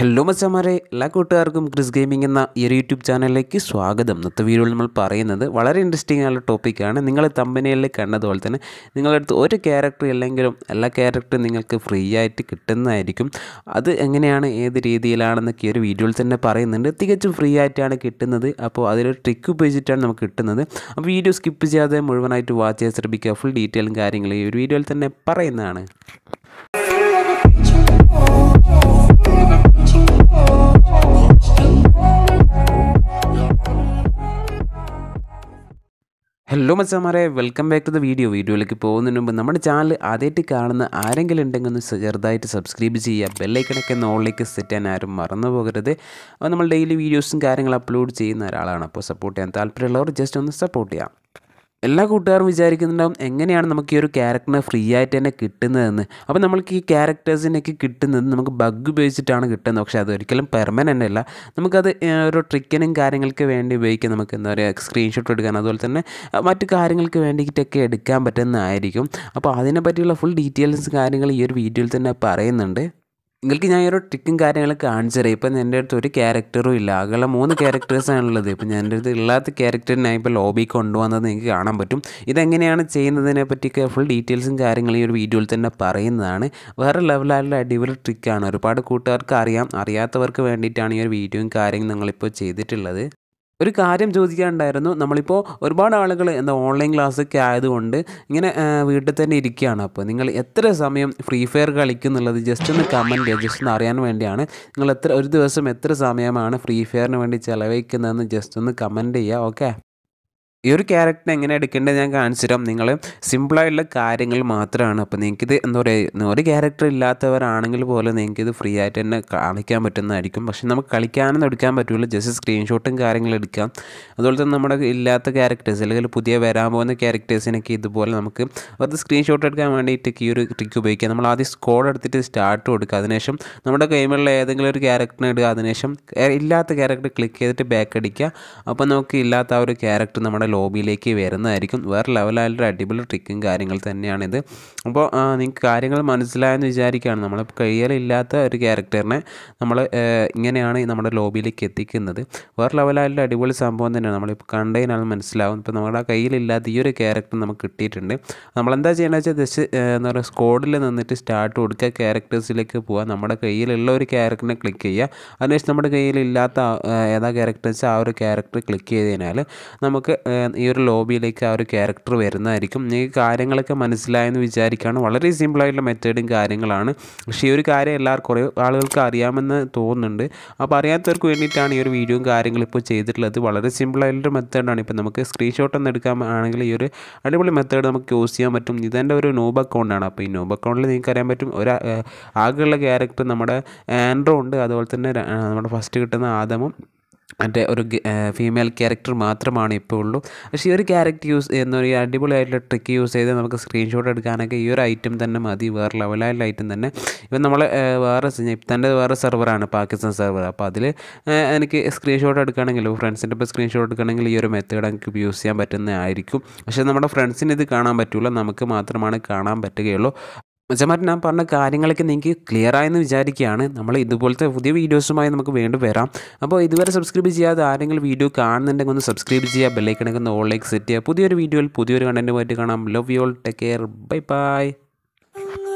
hello മച്ചാമാരെ എല്ലാ കൂട്ടുകാർക്കും ക്രിസ് ഗെയിമിംഗ് എന്ന ഈ ഒരു യൂട്യൂബ് ചാനലിലേക്ക് സ്വാഗതം ഇന്നത്തെ വീഡിയോയിൽ നമ്മൾ പറയുന്നത് വളരെ ഇൻട്രസ്റ്റിംഗ് ആയുള്ള ടോപ്പിക്കാണ് നിങ്ങൾ തമ്പനികളിൽ കണ്ടതുപോലെ തന്നെ നിങ്ങളുടെ അടുത്ത് ഒരു ക്യാരക്ടർ ഇല്ലെങ്കിലും എല്ലാ ക്യാരക്ടറും നിങ്ങൾക്ക് ഫ്രീ ആയിട്ട് കിട്ടുന്നതായിരിക്കും അത് എങ്ങനെയാണ് ഏത് രീതിയിലാണെന്നൊക്കെ ഒരു വീഡിയോയിൽ തന്നെ പറയുന്നുണ്ട് തികച്ചും ഫ്രീ ആയിട്ടാണ് കിട്ടുന്നത് അപ്പോൾ അതിലൊരു ട്രിക്ക് ഉപയോഗിച്ചിട്ടാണ് നമുക്ക് കിട്ടുന്നത് അപ്പോൾ വീഡിയോ സ്കിപ്പ് ചെയ്യാതെ മുഴുവനായിട്ട് വാച്ച് ചെയ്യാൻ ശ്രമിക്കുക ഫുൾ ഡീറ്റെയിലും കാര്യങ്ങളും ഈ ഒരു വീഡിയോയിൽ തന്നെ പറയുന്നതാണ് ഹലോ മച്ചാമാരെ welcome back to the video വീഡിയോയിലേക്ക് പോകുന്നതിന് മുമ്പ് നമ്മുടെ ചാനൽ ആദ്യമായിട്ട് കാണുന്ന ആരെങ്കിലും ഉണ്ടെങ്കിൽ ഒന്ന് ചെറുതായിട്ട് സബ്സ്ക്രൈബ് ചെയ്യുക ബെല്ലൈക്കണൊക്കെ നോളിലേക്ക് സെറ്റ് ചെയ്യാൻ ആരും മറന്നു പോകരുത് അപ്പോൾ നമ്മൾ ഡെയിലി വീഡിയോസും കാര്യങ്ങൾ അപ്ലോഡ് ചെയ്യുന്ന ഒരാളാണ് അപ്പോൾ സപ്പോർട്ട് ചെയ്യാൻ താല്പര്യമുള്ളവർ ജസ്റ്റ് ഒന്ന് സപ്പോർട്ട് ചെയ്യാം എല്ലാ കൂട്ടുകാരും വിചാരിക്കുന്നുണ്ടാവും എങ്ങനെയാണ് നമുക്ക് ഈ ഒരു ക്യാരക്ടറിനെ ഫ്രീ ആയിട്ട് തന്നെ കിട്ടുന്നതെന്ന് അപ്പോൾ നമ്മൾക്ക് ഈ ക്യാരക്ടേഴ്സിനൊക്കെ കിട്ടുന്നത് നമുക്ക് ബഗ് ഉപയോഗിച്ചിട്ടാണ് കിട്ടുന്നത് പക്ഷേ അതൊരിക്കലും പെർമനൻ്റ് അല്ല നമുക്കത് ഒരു ട്രിക്കിനും കാര്യങ്ങൾക്ക് വേണ്ടി ഉപയോഗിക്കാം നമുക്ക് എന്താ പറയുക സ്ക്രീൻഷോട്ട് എടുക്കാൻ അതുപോലെ തന്നെ മറ്റു കാര്യങ്ങൾക്ക് വേണ്ടിയിട്ടൊക്കെ എടുക്കാൻ പറ്റുന്നതായിരിക്കും അപ്പോൾ അതിനെപ്പറ്റിയുള്ള ഫുൾ ഡീറ്റെയിൽസ് കാര്യങ്ങൾ ഈ ഒരു വീഡിയോയിൽ തന്നെ പറയുന്നുണ്ട് നിങ്ങൾക്ക് ഞാൻ ഒരു ട്രിക്കും കാര്യങ്ങളും കാണിച്ചു തരാം ഇപ്പം എൻ്റെ അടുത്ത് ഒരു ക്യാരക്ടറും ഇല്ല അകലെ മൂന്ന് ക്യാരക്ടേഴ്സാണുള്ളത് ഇപ്പം ഞാൻ എൻ്റെ അടുത്ത് ഇല്ലാത്ത ക്യാരക്ടറിനായി ഇപ്പോൾ ലോബി കൊണ്ടുവന്നത് നിങ്ങൾക്ക് കാണാൻ പറ്റും ഇതെങ്ങനെയാണ് ചെയ്യുന്നതിനെ പറ്റിയൊക്കെ ഫുൾ ഡീറ്റെയിൽസും കാര്യങ്ങളും ഈ ഒരു വീഡിയോയിൽ തന്നെ പറയുന്നതാണ് വേറെ ലെവലായുള്ള അടിപൊളി ട്രിക്കാണ് ഒരുപാട് കൂട്ടുകാർക്ക് അറിയാം അറിയാത്തവർക്ക് വേണ്ടിയിട്ടാണ് ഈ ഒരു വീഡിയോയും കാര്യങ്ങളും നിങ്ങളിപ്പോൾ ചെയ്തിട്ടുള്ളത് ഒരു കാര്യം ചോദിക്കാനുണ്ടായിരുന്നു നമ്മളിപ്പോൾ ഒരുപാട് ആളുകൾ എന്താ ഓൺലൈൻ ക്ലാസ്സൊക്കെ ആയതുകൊണ്ട് ഇങ്ങനെ വീട്ടിൽ തന്നെ ഇരിക്കുകയാണ് അപ്പോൾ നിങ്ങൾ എത്ര സമയം ഫ്രീ ഫയർ കളിക്കുന്നുള്ളത് ജസ്റ്റ് ഒന്ന് കമൻറ്റ് ചെയ്യുക ജസ്റ്റ് ഒന്ന് അറിയാൻ വേണ്ടിയാണ് നിങ്ങൾ എത്ര ഒരു ദിവസം എത്ര സമയമാണ് ഫ്രീ ഫയറിന് വേണ്ടി ചിലവഴിക്കുന്നതെന്ന് ജസ്റ്റ് ഒന്ന് കമൻറ്റ് ചെയ്യുക ഓക്കെ ഈ ഒരു ക്യാരക്ടറിനെ എങ്ങനെ എടുക്കേണ്ടത് ഞാൻ കാണിച്ചു തരാം നിങ്ങൾ സിമ്പിളായിട്ടുള്ള കാര്യങ്ങൾ മാത്രമാണ് അപ്പോൾ നിങ്ങൾക്കിത് എന്താ പറയുക ഒരു ക്യാരക്ടർ ഇല്ലാത്തവരാണെങ്കിൽ പോലും നിങ്ങൾക്കിത് ഫ്രീ ആയിട്ട് തന്നെ കാണിക്കാൻ പറ്റുന്നതായിരിക്കും പക്ഷേ നമുക്ക് കളിക്കാനൊന്നും എടുക്കാൻ പറ്റുള്ളൂ ജസ്റ്റ് സ്ക്രീൻഷോട്ടും കാര്യങ്ങളും എടുക്കാം അതുപോലെ തന്നെ നമ്മുടെ ഇല്ലാത്ത ക്യാരക്ടേഴ്സ് അല്ലെങ്കിൽ പുതിയ വരാൻ പോകുന്ന ക്യാരക്ടേഴ്സിനൊക്കെ ഇതുപോലെ നമുക്ക് അത് സ്ക്രീൻഷോട്ട് എടുക്കാൻ വേണ്ടിയിട്ട് ഈ ഒരു ട്രിക്ക് ഉപയോഗിക്കാം നമ്മൾ ആദ്യം സ്കോഡ് എടുത്തിട്ട് സ്റ്റാർട്ട് കൊടുക്കുക അതിനുശേഷം നമ്മുടെ ഗെയിമിലുള്ള ഏതെങ്കിലും ഒരു ക്യാരക്ടറിനെ ഇടുക അതിനുശേഷം ഇല്ലാത്ത ക്യാരക്ടർ ക്ലിക്ക് ചെയ്തിട്ട് ബാക്ക് അടിക്കുക അപ്പോൾ നമുക്ക് ഇല്ലാത്ത ആ ഒരു ക്യാരക്ടർ നമ്മുടെ ലോബിയിലേക്ക് വരുന്നതായിരിക്കും വേറെ ലെവലായിട്ടൊരു അടിപൊളി ട്രിക്കും കാര്യങ്ങൾ തന്നെയാണിത് അപ്പോൾ നിങ്ങൾക്ക് കാര്യങ്ങൾ മനസ്സിലായെന്ന് വിചാരിക്കുകയാണ് നമ്മൾ കയ്യിലില്ലാത്ത ഒരു ക്യാരക്ടറിനെ നമ്മൾ ഇങ്ങനെയാണ് നമ്മുടെ ലോബിയിലേക്ക് എത്തിക്കുന്നത് വേറെ ലെവലായിട്ടൊരു അടിപൊളി സംഭവം തന്നെയാണ് നമ്മളിപ്പോൾ കണ്ടതിനാണ് മനസ്സിലാവും ഇപ്പോൾ നമ്മുടെ കയ്യിലില്ലാത്ത ഈ ഒരു ക്യാരക്ടർ നമുക്ക് കിട്ടിയിട്ടുണ്ട് നമ്മളെന്താ ചെയ്യണമെന്ന് വെച്ചാൽ ജസ്റ്റ് എന്താ പറയുക സ്കോഡിൽ നിന്നിട്ട് സ്റ്റാർട്ട് കൊടുക്കുക ക്യാരക്ടേഴ്സിലേക്ക് പോവുക നമ്മുടെ കയ്യിലുള്ള ഒരു ക്യാരക്ടറിനെ ക്ലിക്ക് ചെയ്യുക അതിനുശേഷം നമ്മുടെ കയ്യിലില്ലാത്ത ഏതാ ക്യാരക്ടേഴ്സ് ആ ഒരു ക്യാരക്ടർ ക്ലിക്ക് ചെയ്ത് കഴിഞ്ഞാൽ നമുക്ക് ഈ ഒരു ലോബിയിലേക്ക് ആ ഒരു ക്യാരക്ടർ വരുന്നതായിരിക്കും ഈ കാര്യങ്ങളൊക്കെ മനസ്സിലായെന്ന് വിചാരിക്കുകയാണ് വളരെ സിമ്പിളായിട്ടുള്ള മെത്തേഡും കാര്യങ്ങളാണ് പക്ഷേ ഈ ഒരു കാര്യം എല്ലാവർക്കും കുറേ ആളുകൾക്ക് അറിയാമെന്ന് തോന്നുന്നുണ്ട് അപ്പോൾ അറിയാത്തവർക്ക് വേണ്ടിയിട്ടാണ് ഈ ഒരു വീഡിയോയും കാര്യങ്ങളും ഇപ്പോൾ ചെയ്തിട്ടുള്ളത് വളരെ സിമ്പിളായിട്ടൊരു മെത്തേഡാണ് ഇപ്പോൾ നമുക്ക് സ്ക്രീൻഷോട്ട് ഒന്ന് എടുക്കാൻ ആണെങ്കിൽ ഈ ഒരു അടിപൊളി മെത്തേഡ് നമുക്ക് യൂസ് ചെയ്യാൻ പറ്റും ഇതെൻ്റെ ഒരു നോബ് അക്കൗണ്ടാണ് അപ്പോൾ ഈ നോബ് അക്കൗണ്ടിൽ നിങ്ങൾക്ക് അറിയാൻ പറ്റും ഒരു ആകെയുള്ള ക്യാരക്ടർ നമ്മുടെ ആൻഡ്രോ ഉണ്ട് അതുപോലെ തന്നെ നമ്മുടെ ഫസ്റ്റ് കിട്ടുന്ന ആദമും മറ്റേ ഒരു ഫീമെയിൽ ക്യാരക്ടർ മാത്രമാണ് ഇപ്പോൾ ഉള്ളൂ പക്ഷേ ഈ ഒരു ക്യാരക്ടർ യൂസ് ചെയ്യുന്ന ഒരു അടിപൊളിയായിട്ടുള്ള ട്രിക്ക് യൂസ് ചെയ്ത് നമുക്ക് സ്ക്രീൻഷോട്ട് എടുക്കാനൊക്കെ ഈ ഒരു ഐറ്റം തന്നെ മതി വേറെ ലെവലായുള്ള ഐറ്റം തന്നെ ഇപ്പം നമ്മൾ വേറെ തൻ്റെ വേറെ സെർവറാണ് പാകിസ്ഥാൻ സെർവർ അപ്പോൾ അതിൽ എനിക്ക് സ്ക്രീൻഷോട്ട് എടുക്കുകയാണെങ്കിൽ ഫ്രണ്ട്സിൻ്റെ ഇപ്പോൾ സ്ക്രീൻഷോട്ട് എടുക്കുകയാണെങ്കിൽ ഈ ഒരു മെത്തേഡ് നമുക്ക് യൂസ് ചെയ്യാൻ പറ്റുന്നതായിരിക്കും പക്ഷേ നമ്മുടെ ഫ്രണ്ട്സിന് ഇത് കാണാൻ പറ്റില്ല നമുക്ക് മാത്രമാണ് കാണാൻ പറ്റുകയുള്ളൂ മച്ചന്മാർ ഞാൻ പറഞ്ഞ കാര്യങ്ങളൊക്കെ നിങ്ങൾക്ക് ക്ലിയർ ആയെന്ന് വിചാരിക്കുകയാണ് നമ്മൾ ഇതുപോലത്തെ പുതിയ വീഡിയോസുമായി നമുക്ക് വേണ്ടി വരാം അപ്പോൾ ഇതുവരെ സബ്സ്ക്രൈബ് ചെയ്യാതെ ആരെങ്കിലും വീഡിയോ കാണുന്നുണ്ടെങ്കിൽ ഒന്ന് സബ്സ്ക്രൈബ് ചെയ്യുക ബെല്ലൈക്കണക്ക് ഒന്ന് ഓൺലൈക്ക് സെറ്റ് ചെയ്യുക പുതിയൊരു വീഡിയോയിൽ പുതിയൊരു കണ്ടൻറ്റുമായിട്ട് കാണാം love you all take care bye by